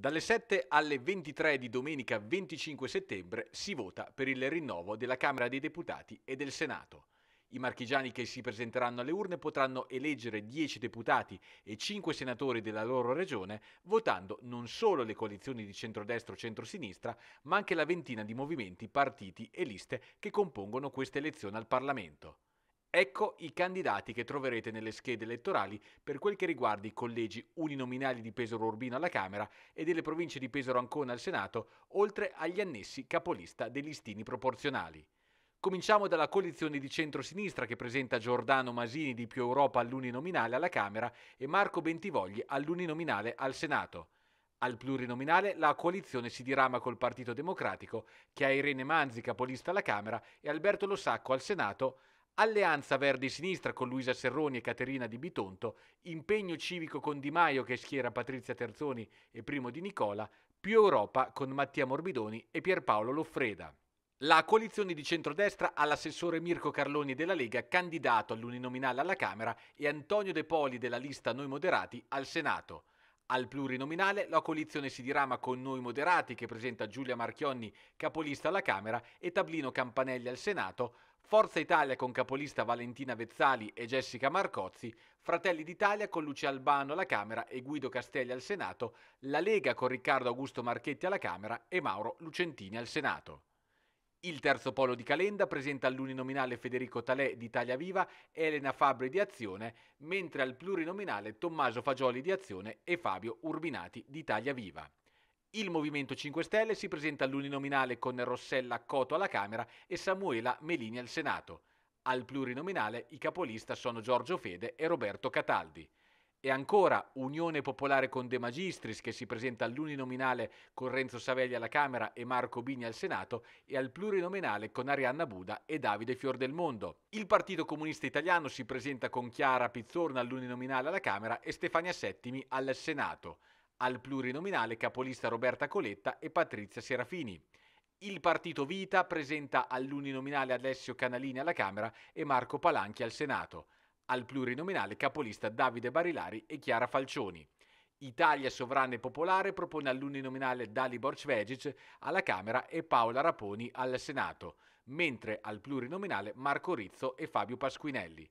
Dalle 7 alle 23 di domenica 25 settembre si vota per il rinnovo della Camera dei Deputati e del Senato. I marchigiani che si presenteranno alle urne potranno eleggere 10 deputati e 5 senatori della loro regione, votando non solo le coalizioni di centrodestra o centrosinistra, ma anche la ventina di movimenti, partiti e liste che compongono questa elezione al Parlamento. Ecco i candidati che troverete nelle schede elettorali per quel che riguarda i collegi uninominali di Pesaro Urbino alla Camera e delle province di Pesaro Ancona al Senato, oltre agli annessi capolista dei listini proporzionali. Cominciamo dalla coalizione di centrosinistra che presenta Giordano Masini di Più Europa all'uninominale alla Camera e Marco Bentivogli all'uninominale al Senato. Al plurinominale la coalizione si dirama col Partito Democratico, che ha Irene Manzi capolista alla Camera e Alberto Lo Sacco al Senato, Alleanza Verdi Sinistra con Luisa Serroni e Caterina Di Bitonto, impegno civico con Di Maio che schiera Patrizia Terzoni e Primo Di Nicola, più Europa con Mattia Morbidoni e Pierpaolo Loffreda. La coalizione di centrodestra ha l'assessore Mirko Carloni della Lega, candidato all'uninominale alla Camera, e Antonio De Poli della lista Noi Moderati al Senato. Al plurinominale la coalizione si dirama con Noi Moderati che presenta Giulia Marchionni capolista alla Camera e Tablino Campanelli al Senato, Forza Italia con capolista Valentina Vezzali e Jessica Marcozzi, Fratelli d'Italia con Lucia Albano alla Camera e Guido Castelli al Senato, la Lega con Riccardo Augusto Marchetti alla Camera e Mauro Lucentini al Senato. Il terzo polo di Calenda presenta all'uninominale Federico Talè di Italia Viva Elena Fabri di Azione, mentre al plurinominale Tommaso Fagioli di Azione e Fabio Urbinati di Italia Viva. Il Movimento 5 Stelle si presenta all'uninominale con Rossella Coto alla Camera e Samuela Melini al Senato. Al plurinominale i capolista sono Giorgio Fede e Roberto Cataldi. E ancora Unione Popolare con De Magistris che si presenta all'uninominale con Renzo Savelli alla Camera e Marco Bini al Senato e al plurinominale con Arianna Buda e Davide Fiordelmondo. Il Partito Comunista Italiano si presenta con Chiara Pizzorna all'uninominale alla Camera e Stefania Settimi al Senato, al plurinominale capolista Roberta Coletta e Patrizia Serafini. Il partito Vita presenta all'uninominale Alessio Canalini alla Camera e Marco Palanchi al Senato al plurinominale capolista Davide Barilari e Chiara Falcioni. Italia Sovrana e Popolare propone all'uninominale Dalibor Cvegic alla Camera e Paola Raponi al Senato, mentre al plurinominale Marco Rizzo e Fabio Pasquinelli.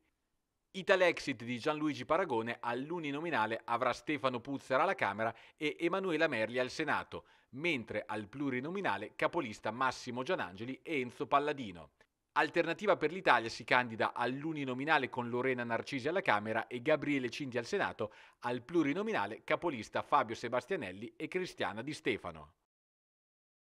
Italexit di Gianluigi Paragone all'uninominale avrà Stefano Puzzera alla Camera e Emanuela Merli al Senato, mentre al plurinominale capolista Massimo Gianangeli e Enzo Palladino. Alternativa per l'Italia si candida all'uninominale con Lorena Narcisi alla Camera e Gabriele Cinti al Senato, al plurinominale capolista Fabio Sebastianelli e Cristiana Di Stefano.